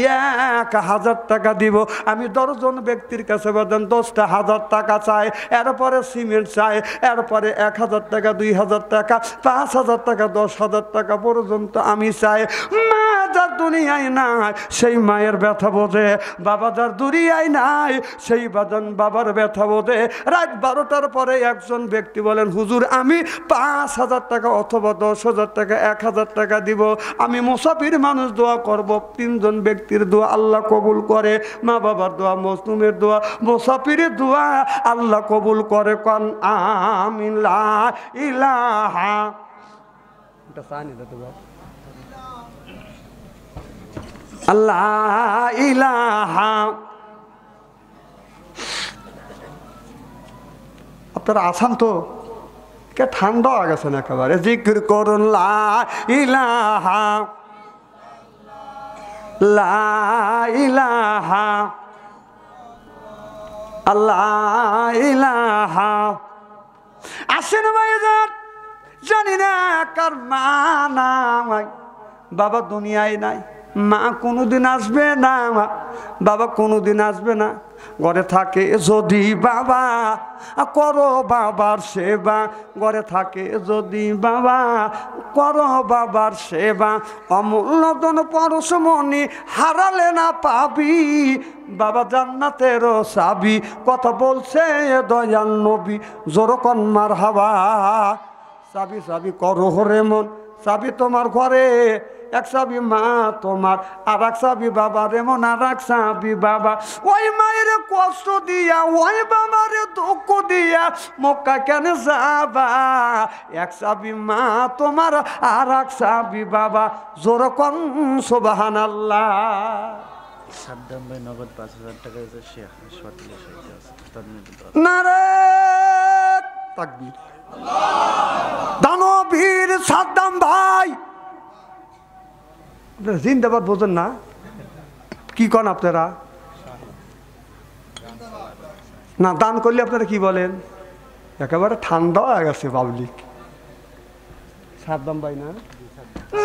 এক হাজার টাকা দিব আমি দশজন ব্যক্তির কাছে বলেন দশটা হাজার টাকা চাই এরপরে সিমেন্ট চাই যায় এরপরে এক হাজার টাকা দুই হাজার টাকা পাঁচ হাজার টাকা দশ হাজার টাকা পর্যন্ত আমি চাই মা যার দুনিয়ায় নাই সেই মায়ের ব্যথা বোঝে বাবা যার দুনিয়ায় নাই সেই বাজন বাবার ব্যথা বোঝে রাত বারোটার পরে একজন ব্যক্তি বলেন হুজুর আমি পাঁচ হাজার টাকা অথবা দশ হাজার টাকা এক হাজার টাকা দিব আমি মুসাফির মানুষ দোয়া করব তিনজন ব্যক্তির দোয়া আল্লাহ কবুল করে মা বাবার দোয়া মসনুমের দোয়া মুসাফির দোয়া আল্লাহ কবুল করে কান আ লা আপনারা আসান তো কে ঠান্ডা গেছেন একেবারে জিকির করুন ইলাহা ইলাহা আল্লাহ ইলাহা আসেন ভাইজান জানি না কার মা না বাবা দুনিয়ায় নাই মা কোনোদিন আসবে না বাবা কোনোদিন আসবে না ঘরে থাকে যদি বাবা করো বাবার সেবা ঘরে থাকে যদি বাবা করো বাবার সেবা দন পরশমণি হারালে না পাবি বাবা জান্নাতেরও সাবি কথা বলছে দয়াল নবী জোরকন মার হাওয়া সাবি সাবি করো হরে মন সাবি তোমার ঘরে এক সাবি মা তোমার আর এক সাবি বাবা রে মন আর এক সাবি বাবা ওই মায়ের কষ্ট দিয়া ওই বাবারে দুঃখ দিয়া মক্কা কেন যাবা এক সাবি মা তোমার আর এক সাবি বাবা জোর কন সোবাহান আল্লাহ সাদ্দাম ভাই নগদ পাঁচ হাজার টাকা আছে সে হাসপাতালে শুয়ে আছে নারে তাকবীর দানবীর সাদ্দাম ভাই আপনারা জিন্দাবাদ বোঝেন না কি কন আপনারা না দান করলে আপনারা কি বলেন একেবারে ঠান্ডা হয়ে গেছে পাবলিক সাদ্দাম ভাই না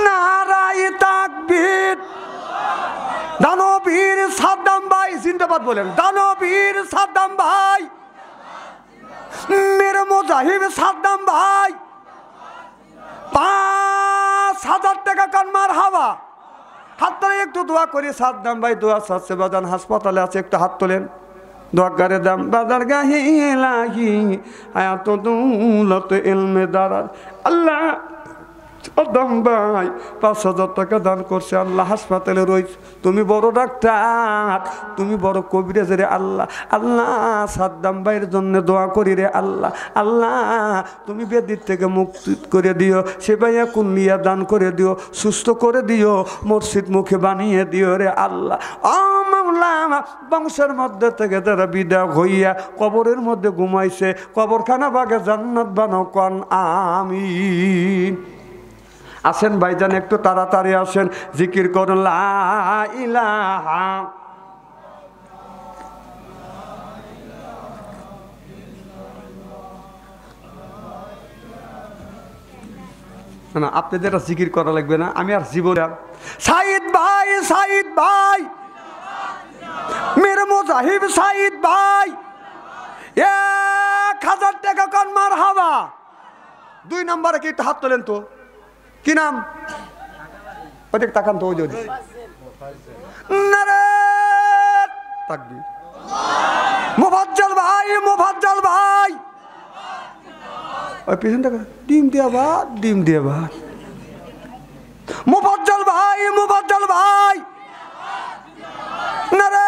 নারায় তাকবীর দানবীর ভাই জিন্দাবাদ বলেন ভাই পাঁচ হাজার টাকা হাওয়া হাত তোলে একটু দোয়া করি সাত দাম ভাই দোয়া সাত বাজান হাসপাতালে আছে একটু হাত তোলেন দাম বাজার গাহি এলমে আল্লাহ দাম ভাই পাঁচ হাজার টাকা দান করছে আল্লাহ হাসপাতালে রয়েছে তুমি বড় ডাক্তার তুমি বড় কবিরাজ রে আল্লাহ আল্লাহ সাদ্দাম ভাইয়ের জন্য দোয়া করি রে আল্লাহ আল্লাহ তুমি বেদির থেকে মুক্তি করে দিও সে ভাইয়া কুন্নিয়া দান করে দিও সুস্থ করে দিও মসজিদ মুখে বানিয়ে দিও রে আল্লাহ বংশের মধ্যে থেকে তারা বিদায় হইয়া কবরের মধ্যে ঘুমাইছে কবরখানা বাগে জান্নাত বানাও কন আমিন আসেন ভাইজান একটু তাড়াতাড়ি আসেন জিকির করুন ইলাহা না আপনাদের জিকির করা লাগবে না আমি আর জীবন সাইদ ভাই সাইদ ভাই মের মুজাহিব সাইদ ভাই এক হাজার টাকা কান মার হাওয়া দুই নম্বরে কি হাত তোলেন তো কি নাম ওদিকে তাকান তো যদি তাকবি মোফাজ্জল ভাই মোফাজ্জল ভাই ওই পিছন দেখা ডিম দিয়ে বা ডিম দিয়ে ভাত মোফাজ্জল ভাই মোফাজ্জল ভাই নারে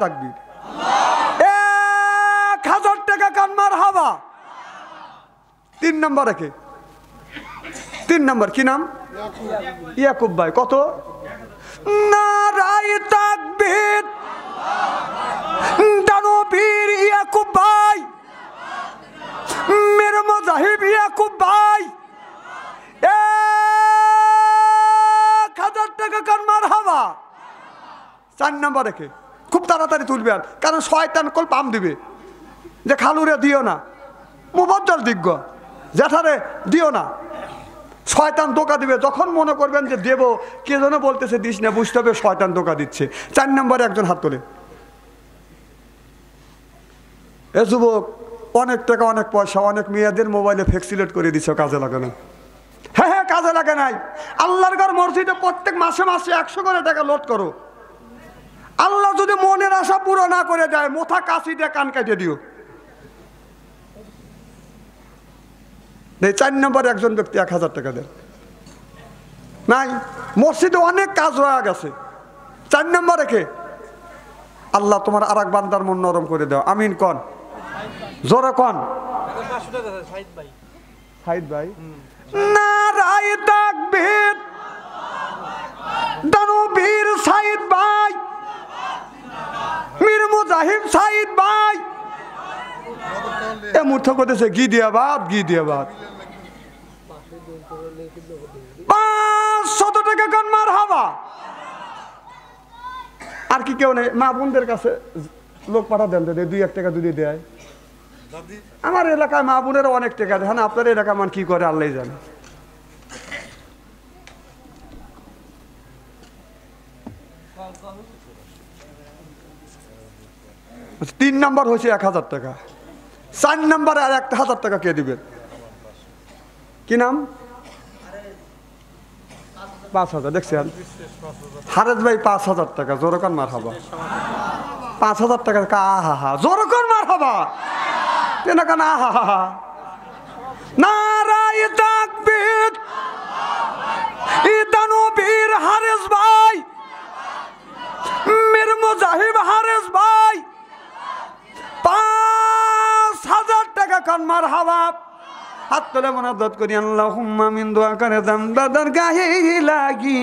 তাকবি এক হাজার টাকা কানমার হাবা তিন নম্বর রেখে তিন নম্বর কি নাম ইয়াকুব ভাই কত নারায় তাকবীর দানবীর ইয়াকুব ভাই মের মজাহিব ইয়াকুব ভাই এক হাজার টাকা কার মার হাওয়া চার নম্বর রেখে খুব তাড়াতাড়ি তুলবে আর কারণ শয়তান কল পাম দিবে যে খালুরে দিও না মুবদ্দল দিগ্গ জ্যাঠারে দিও না শয়তান ধোকা দিবে যখন মনে করবেন যে দেব কে যেন বলতেছে দিস না বুঝতে হবে শয়তান ধোকা দিচ্ছে চার নম্বরে একজন হাত তোলে এ যুবক অনেক টাকা অনেক পয়সা অনেক মেয়েদের মোবাইলে ফ্যাক্সিলেট করে দিছে কাজে লাগে না হ্যাঁ হ্যাঁ কাজে লাগে নাই আল্লাহর ঘর মসজিদে প্রত্যেক মাসে মাসে একশো করে টাকা লোড করো আল্লাহ যদি মনের আশা পুরো না করে দেয় মোথা কাশি কান কাটে দিও নেই চার নম্বর একজন ব্যক্তি এক হাজার টাকা দেয় নাই মসজিদে অনেক কাজ হয়ে গেছে চার নম্বর রেখে আল্লাহ তোমার আর এক বান্দার মন নরম করে দাও আমিন কন জোরে কন সাইদ ভাই না রায় মুজাহিম সাইদ ভাই এ মূর্থ করতেছে গি দিয়া ভাত ঘি দিয়া ভাত পাঁচশত টাকা কন মার হাবা আর কি কেউ নেই মা বোনদের কাছে লোক পাঠা দেন দুই এক টাকা যদি দেয় আমার এলাকায় মা বোনের অনেক টাকা দেয় হ্যাঁ আপনার এলাকা মান কি করে আল্লাহ জানে তিন নম্বর হয়েছে এক হাজার টাকা চার নম্বরে আর একটা হাজার টাকা কে দিবেন কি নাম পাঁচ হাজার দেখছেন হারেজ ভাই পাঁচ হাজার টাকা জোরকান মার হবা পাঁচ হাজার টাকা কা আহা হা জোরকান মার হবা তেনা কান আহা হা নারায় তাকবীর ইদানবীর হারেজ ভাই মির মুজাহিব কন মার হাওয়া হাত তোলে মনাদত করি আল্লাহ হুম্মা মিন দোয়া করে দাম দাদার গায়ে লাগি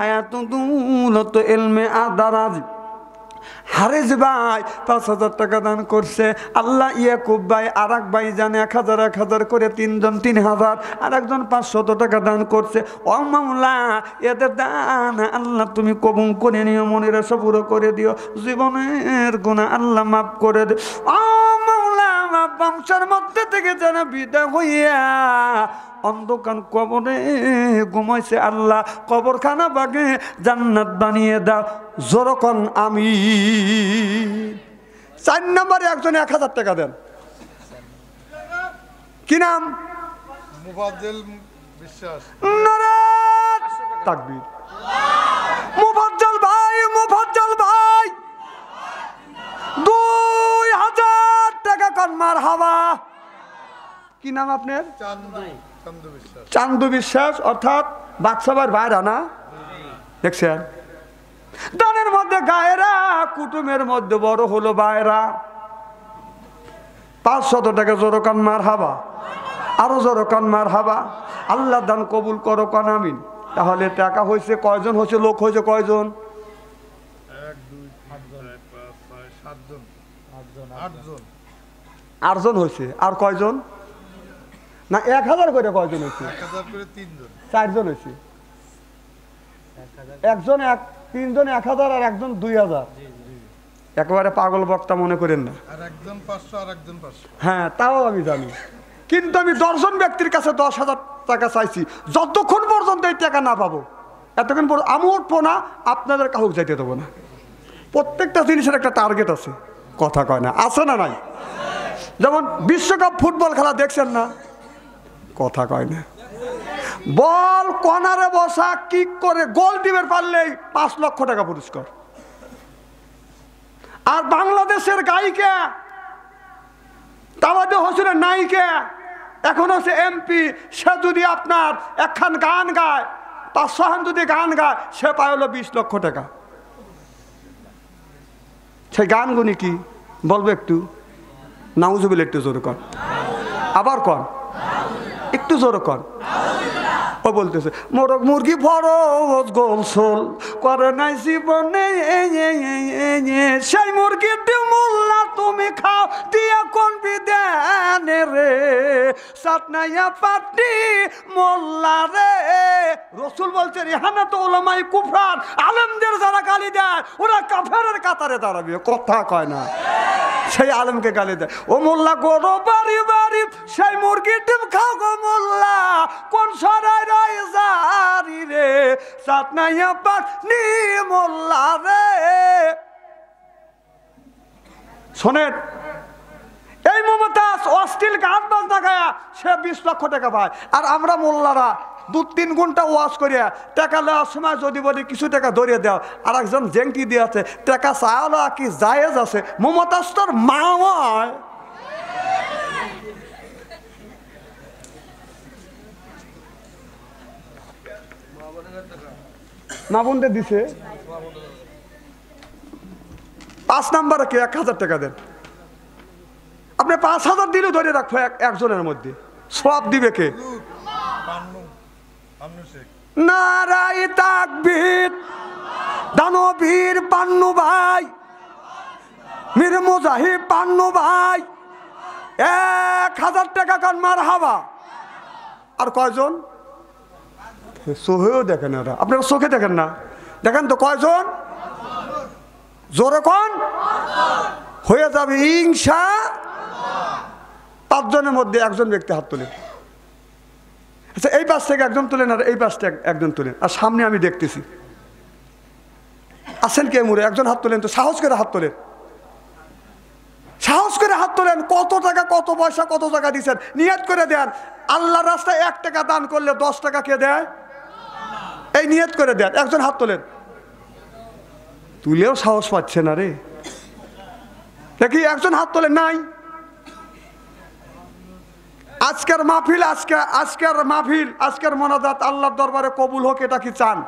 হায়াত দুলত এলমে আদারাজ হারেজ ভাই পাঁচ হাজার টাকা দান করছে আল্লাহ ইয়াকুব ভাই আর এক ভাই জানে এক হাজার এক হাজার করে তিনজন তিন হাজার আর একজন পাঁচশত টাকা দান করছে ও মামলা এদের দান আল্লাহ তুমি কবুম করে নিও মনের আশা পুরো করে দিও জীবনের গুণা আল্লাহ মাফ করে দিও বংশের মধ্যে থেকে যেন বিদা হইয়া অন্ধকার কবরে ঘুমাইছে আল্লাহ কবরখানা বাগে জান্নাত বানিয়ে দাও জোরকন আমি চার নম্বরে একজন এক হাজার টাকা দেন কি নাম বিশ্বাস তাকবীর মুফাজ্জল ভাই মুফাজ্জল জোরে কন্মার হাওয়া কি নাম আপনার চান্দু বিশ্বাস অর্থাৎ বাদশাবার ভাইরা না দেখছেন দানের মধ্যে গায়েরা কুটুমের মধ্যে বড় হলো বায়রা পাঁচ শত টাকা জোরো মার হাবা আরো জোরো মার হাবা আল্লাহ দান কবুল করো কান আমিন তাহলে টাকা হয়েছে কয়জন হয়েছে লোক হয়েছে কয়জন আটজন আটজন হয়েছে আর কয়জন না এক হাজার করে কয়জন হয়েছে চারজন হয়েছে একজন এক তিনজন এক হাজার আর একজন দুই হাজার একেবারে পাগল বক্তা মনে করেন না হ্যাঁ তাও আমি জানি কিন্তু আমি দশজন ব্যক্তির কাছে দশ হাজার টাকা চাইছি যতক্ষণ পর্যন্ত এই টাকা না পাবো এতক্ষণ পর্যন্ত আমি উঠবো না আপনাদের কাউকে যাইতে দেবো না প্রত্যেকটা জিনিসের একটা টার্গেট আছে কথা কয় না আছে না নাই যেমন বিশ্বকাপ ফুটবল খেলা দেখছেন না কথা কয় না বল কনারে বসা কি করে গোল টিমের পারলেই পাঁচ লক্ষ টাকা পুরস্কার আর বাংলাদেশের গায়িকা তাবাদে হোসেনের নায়িকা এখন হচ্ছে এমপি সে যদি আপনার একখান গান গায় তার সহান যদি গান গায় সে পায় হলো বিশ লক্ষ টাকা সেই গানগুনি কি বলবো একটু নাউজুবিল একটু জোরে কর আবার কর একটু জোরে কর ও বলতেছে মোরগ মুরগি বড় গোলসোল করে নাই জীবনে সেই মুরগির মোল্লা তুমি খাও দিয়ে কোন বিদানে রে সাতনাইয়া পাটি মোল্লা রে রসুল বলছে রেহানা তো ওলামাই কুফরান আলেমদের যারা গালি দেয় ওরা কাফেরের কাতারে দাঁড়াবে কথা কয় না সেই আলেমকে গালি দেয় ও মোল্লা গরো বাড়ি বাড়ি সেই মুরগির ডিম খাও গো মোল্লা কোন সরাই কোথায় যারি রে সাত নাইয়া পার নিমোল্লা রে শোনেন এই মমতাজ অস্টিল গান বাজনা গায়া সে বিশ লক্ষ টাকা পায় আর আমরা মোল্লারা দু তিন ঘন্টা ওয়াশ করিয়া টাকা নেওয়ার সময় যদি বলি কিছু টাকা ধরিয়ে দেওয়া আর একজন জেংটি দিয়েছে টাকা চাওয়া কি জায়েজ আছে মমতাজ তোর মা মামুনটা দিছে পাঁচ নাম্বার কে এক হাজার টাকা দেন আপনি পাঁচ হাজার দিলে ধরে রাখবো একজনের মধ্যে সব দিবে কে নারাই তাকবীর দানবীর পান্নু ভাই মীর মুজাহি পান্নু ভাই এক হাজার টাকা কান মার হাবা আর কয়জন সোহেও দেখেন এরা আপনারা চোখে দেখেন না দেখেন তো কয়জন জোর কন হয়ে যাবে হিংসা পাঁচজনের মধ্যে একজন ব্যক্তি হাত তোলে আচ্ছা এই পাশ থেকে একজন তোলেন আর এই পাশ থেকে একজন তোলেন আর সামনে আমি দেখতেছি আসেন কে মুরে একজন হাত তোলেন তো সাহস করে হাত তোলেন সাহস করে হাত তোলেন কত টাকা কত পয়সা কত টাকা দিচ্ছেন নিয়াত করে দেন আল্লাহ রাস্তায় এক টাকা দান করলে দশ টাকা কে দেয় এই নিয়ত করে দেন একজন হাত তোলেন তুলেও সাহস পাচ্ছে না রে দেখি একজন হাত তোলেন নাই আজকের মাহফিল আজকে আজকের মাহফিল আজকের মোনাজাত আল্লাহর দরবারে কবুল হোক এটা কি চান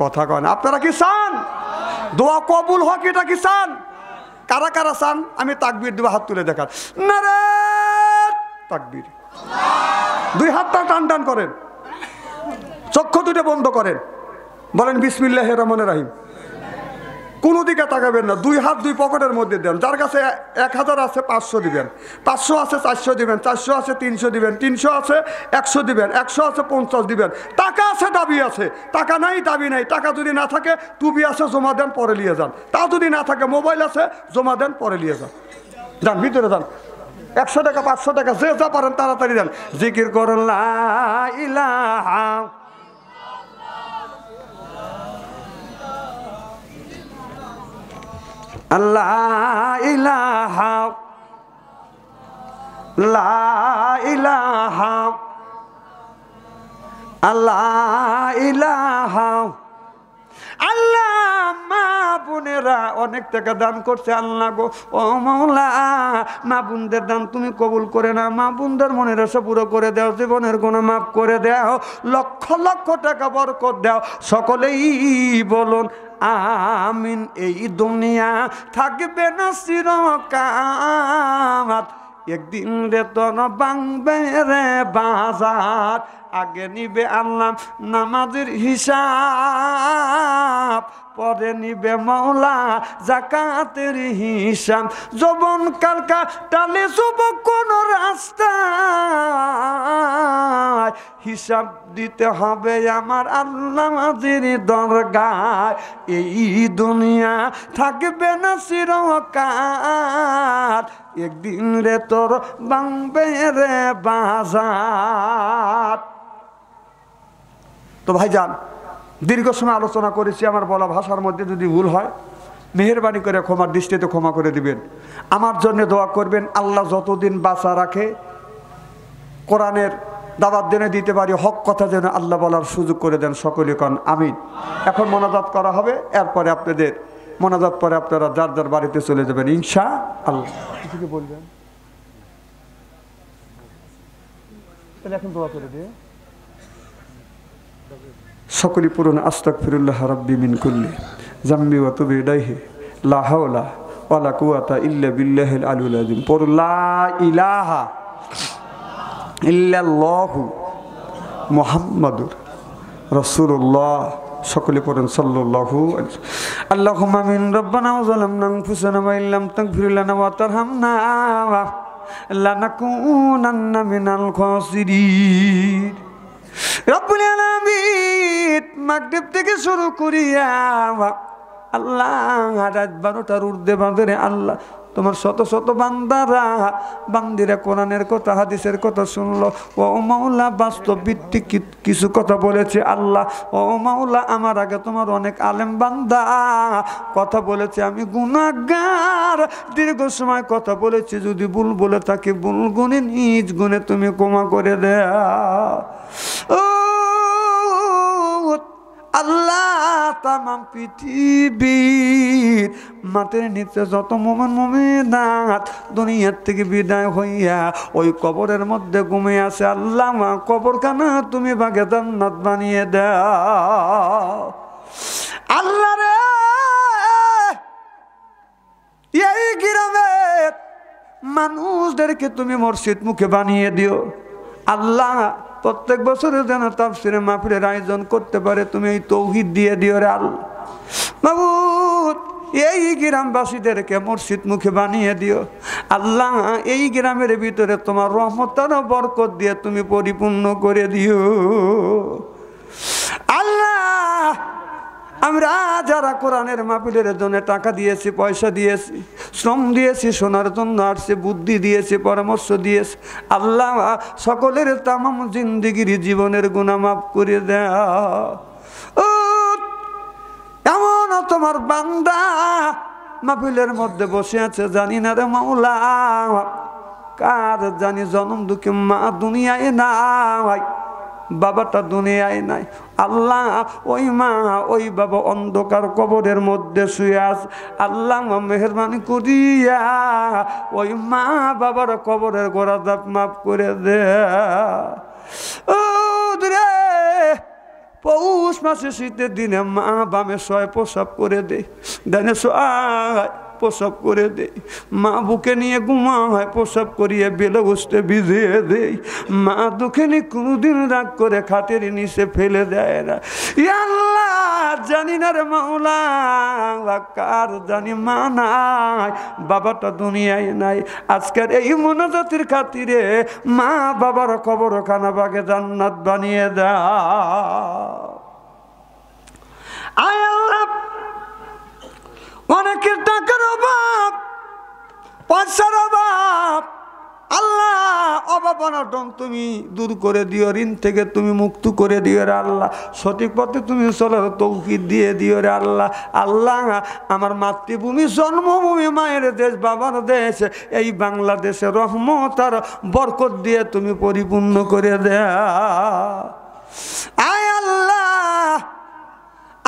কথা কন আপনারা কি চান দোয়া কবুল হোক এটা কি চান কারা কারা চান আমি তাকবির দেবো হাত তুলে দেখান না রে তাকবির দুই হাতটা টান টান করেন চক্ষু দুটো বন্ধ করেন বলেন বিসমিল্লাহ রহমান রাহিম কোনো দিকে তাকাবেন না দুই হাত দুই পকেটের মধ্যে দেন যার কাছে এক হাজার আছে পাঁচশো দিবেন পাঁচশো আছে চারশো দিবেন চারশো আছে তিনশো দিবেন তিনশো আছে একশো দিবেন একশো আছে পঞ্চাশ দিবেন টাকা আছে দাবি আছে টাকা নাই দাবি নাই টাকা যদি না থাকে টুপি আছে জমা দেন পরে নিয়ে যান তা যদি না থাকে মোবাইল আছে জমা দেন পরে নিয়ে যান যান ভিতরে যান একশো টাকা পাঁচশো টাকা যে যা পারেন তাড়াতাড়ি দেন জিকির করল্লা ইলাহা لا إله لا إله لا إله আল্লাহ মা বোনেরা অনেক টাকা দান করছে আল্লাহ গো ও মৌলা মা বোনদের দান তুমি কবুল করে না মা বোনদের মনের আশা পুরো করে দাও জীবনের কোনো মাপ করে দাও লক্ষ লক্ষ টাকা বরকত দাও সকলেই বলুন আমিন এই দুনিয়া থাকবে না চিরকাত একদিন রে বেতন বাংবে রে বাজার আগে নিবে আনলাম নামাজের হিসাব পরে নিবে মাওলা জাকাতের হিসাব যবন কালকা টালে শুভ কোন রাস্তা হিসাব দিতে হবে আমার আল্লাহ মাজির দরগায় এই দুনিয়া থাকবে না চিরকার একদিন রে তোর বাংবে রে বাজার তো যান দীর্ঘ সময় আলোচনা করেছি আমার বলা ভাষার মধ্যে যদি ভুল হয় মেহরবানি করে ক্ষমার দৃষ্টিতে ক্ষমা করে দিবেন আমার জন্য দোয়া করবেন আল্লাহ যতদিন বাসা রাখে কোরআনের দাবার দিনে দিতে পারি হক কথা যেন আল্লাহ বলার সুযোগ করে দেন সকলে কন আমিন এখন মোনাজাত করা হবে এরপরে আপনাদের মোনাজাত পরে আপনারা যার যার বাড়িতে চলে যাবেন ইনশা আল্লাহ বলবেন এখন দোয়া করে দিয়ে সকলি পুরন আস্তাক ফিরুল্লাহ রাব্বি মিন কুল্লি জাম্বি ওয়া তুবি ইলাইহি লা হাওলা ওয়া লা কুওয়াতা ইল্লা বিল্লাহিল আলিউল আযীম পড় লা ইলাহা ইল্লাল্লাহু মুহাম্মাদুর রাসূলুল্লাহ সকলে পড়েন সাল্লাল্লাহু আল্লাহুম্মা মিন রব্বানা ওয়া যালামনা আনফুসানা ওয়া ইল্লাম তাগফির লানা ওয়া তারহামনা লানাকুনান্না মিনাল খাসিরিন রব্বুল আলামিন থেকে শুরু করিয়া আল্লাহ রাত বারোটার উর্ধে বাঁধে আল্লাহ তোমার শত শত বান্দারা বান্দিরা কোরআনের কথা হাদিসের কথা শুনলো ও মাওলা বাস্তব ভিত্তিক কিছু কথা বলেছে আল্লাহ ও মাওলা আমার আগে তোমার অনেক আলেম বান্দা কথা বলেছে আমি গুণাগার দীর্ঘ সময় কথা বলেছি যদি ভুল বলে তাকে ভুল গুণে নিজ গুণে তুমি ক্ষমা করে দেয়া ও আল্লাহ তামাম পৃথিবীর মাটির নিচে যত মোমেন মোমেনাথ দুনিয়ার থেকে বিদায় হইয়া ওই কবরের মধ্যে ঘুমে আছে আল্লাহ কানা তুমি বাঘে দান্নাত বানিয়ে দাও আল্লাহ রে এই গ্রামের মানুষদেরকে তুমি মর্শিদ মুখে বানিয়ে দিও আল্লাহ প্রত্যেক বছরে যেন তাফসিরে মাহফিলের আয়োজন করতে পারে তুমি এই তৌহিদ দিয়ে দিও রে আল এই গ্রামবাসীদেরকে মসজিদ মুখে বানিয়ে দিও আল্লাহ এই গ্রামের ভিতরে তোমার রহমতার বরকত দিয়ে তুমি পরিপূর্ণ করে দিও আল্লাহ আমরা যারা কোরআনের মাপিলের জন্য টাকা দিয়েছি পয়সা দিয়েছি শ্রম দিয়েছে শোনার জন্য আসছে বুদ্ধি দিয়েছে পরামর্শ দিয়েছে আল্লাহ সকলের তামাম জিন্দিগির জীবনের গুণামাপ করে দেয় তোমার বান্দা মাফিলের মধ্যে বসে আছে জানি না রে মৌলা কার জানি জনম দুঃখে মা দুনিয়ায় না ভাই বাবাটা দুনিয়ায় নাই আল্লাহ ওই মা ওই বাবা অন্ধকার কবরের মধ্যে শুয়ে আস আল্লাহ মেহরবানি করিয়া ওই মা বাবার কবরের গোড়া দাপ মাপ করে দে পৌষ মাসে শীতের দিনে মা বামে শয় প্রসাব করে দে ডানে প্রসব করে দেই মা বুকে নিয়ে ঘুমা হয় প্রসব করিয়ে বেলে বসতে ভিজিয়ে দেই মা দুঃখে নিয়ে কোনোদিন রাগ করে খাটের নিচে ফেলে দেয় না ইয়াল্লাহ জানি না রে মাওলা কার জানি মা নাই বাবাটা দুনিয়ায় নাই আজকের এই মনোজাতির খাতিরে মা বাবার খবর বাগে জান্নাত বানিয়ে দেয় আয় আল্লাহ অনেকের টাকার অভাব পয়সার অভাব আল্লাহ অভাব অনটন তুমি দূর করে দিও ঋণ থেকে তুমি মুক্ত করে দিও রে আল্লাহ সঠিক পথে তুমি চলে তৌকির দিয়ে দিও রে আল্লাহ আল্লাহ আমার মাতৃভূমি জন্মভূমি মায়ের দেশ বাবার দেশ এই বাংলাদেশে রহমত আর বরকত দিয়ে তুমি পরিপূর্ণ করে দেয়া আয় আল্লাহ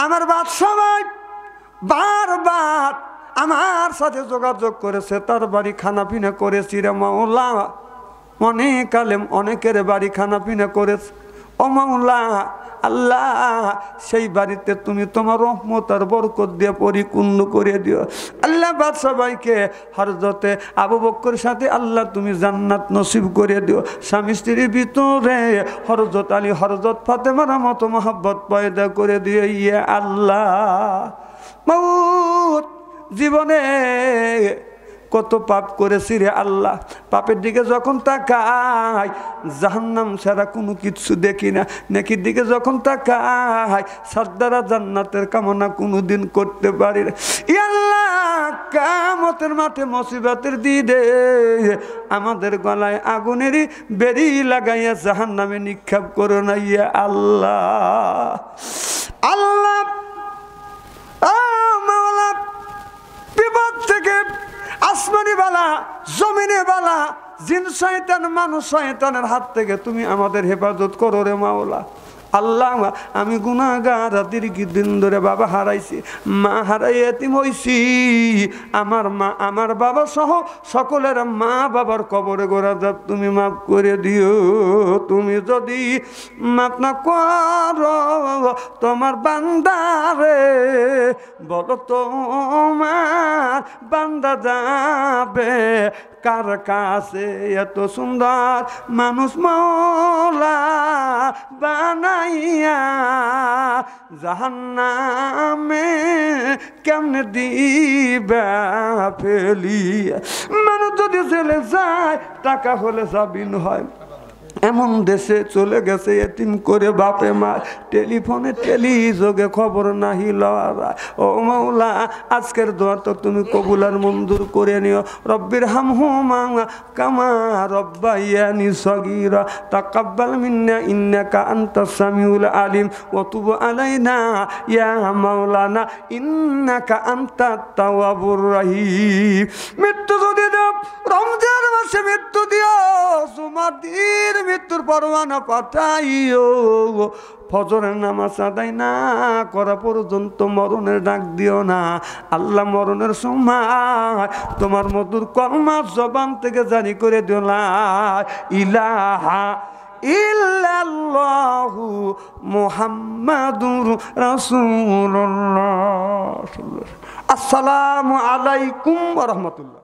আমার বাদশাহ বারবার আমার সাথে যোগাযোগ করেছে তার বাড়ি খানা পিনা করেছি রে মাওলা অনেক আলেম অনেকের বাড়ি খানা পিনা করেছে ও মাওলা আল্লাহ সেই বাড়িতে তুমি তোমার রহমত আর বরকত দিয়ে পরিপূর্ণ করে দিও আল্লাহ বাদশাহাইকে হরজতে আবু বক্কর সাথে আল্লাহ তুমি জান্নাত নসিব করে দিও স্বামী স্ত্রীর ভিতরে হরজত আলী হরজত ফাতেমার মতো মহাব্বত পয়দা করে দিয়ে ইয়ে আল্লাহ মাউত জীবনে কত পাপ করেছি রে আল্লাহ পাপের দিকে যখন তাকাই জাহান্নাম ছাড়া কোনো কিছু দেখি না নেকির দিকে যখন তাকাই সাদ্দারা জান্নাতের কামনা কোনো দিন করতে পারি না আল্লাহ কামতের মাঠে মসিবাতের দিদে আমাদের গলায় আগুনের বেরি লাগাইয়া জাহান্নামে নিক্ষেপ করো না ইয়া আল্লাহ আল্লাহ বিপদ থেকে জিন মানুষ শয়তানের হাত থেকে তুমি আমাদের হেফাজত করো রে মাওলা আল্লাহ আমি গুণাগার রাতের কি দিন ধরে বাবা হারাইছি মা হারাই এতিম হইছি আমার মা আমার বাবা সহ সকলের মা বাবার কবরে গোড়া যাব তুমি মাফ করে দিও তুমি যদি মাফ না কর তোমার বান্দারে বলো তোমার বান্দা যাবে কার কাছে এত সুন্দর মানুষ মৌলা বানা যাইয়া জাহান্নামে কেমনে দিবা ফেলিয়া মানুষ যদি ছেলে যায় টাকা হলে জাবিন হয় এমন দেশে চলে গেছে এতিম করে বাপে মা টেলিফোনে টেলিযোগে খবর নাহি লওয়ারা ও মৌলা আজকের দোয়া তো তুমি কবুলার মঞ্জুর করে নিও রব্বির হাম মাঙা কামা রব্বাইয়ানি তা কাব্বাল মিন্না কা আন্ত সামিউল আলিম ও তুব না ইয়া মাওলানা কা আন্ত তাওয়াবুর রহিম মৃত্যু যদি দাও রমজান মাসে মৃত্যু দিও সুমাদির মৃত্যুর পরোয়ানা পাঠাইও ফজরের নামাজ আদায় না করা পর্যন্ত মরণের ডাক দিও না আল্লাহ মরণের সময় তোমার মধুর কর্মা জবান থেকে জারি করে দিও না ইলাহা ইল্লাল্লাহু মুহাম্মাদুর রাসূলুল্লাহ আসসালামু আলাইকুম ওয়া